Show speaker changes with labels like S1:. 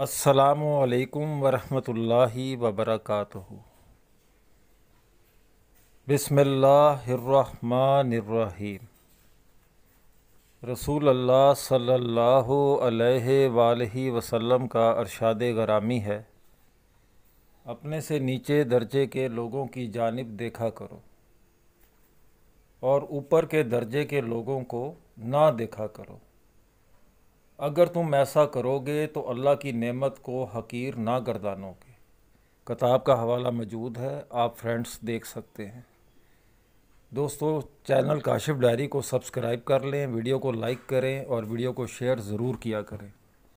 S1: असलकम वरहि वबरक बसमीम रसूल अल्लाह सल्लल्लाहु अलैहि वसल्लम का अरशाद गरामी है अपने से नीचे दर्जे के लोगों की जानब देखा करो और ऊपर के दर्जे के लोगों को ना देखा करो अगर तुम ऐसा करोगे तो अल्लाह की नेमत को हकीर ना गर्दानोगे किताब का हवाला मौजूद है आप फ्रेंड्स देख सकते हैं दोस्तों चैनल काशिफ डायरी को सब्सक्राइब कर लें वीडियो को लाइक करें और वीडियो को शेयर ज़रूर किया करें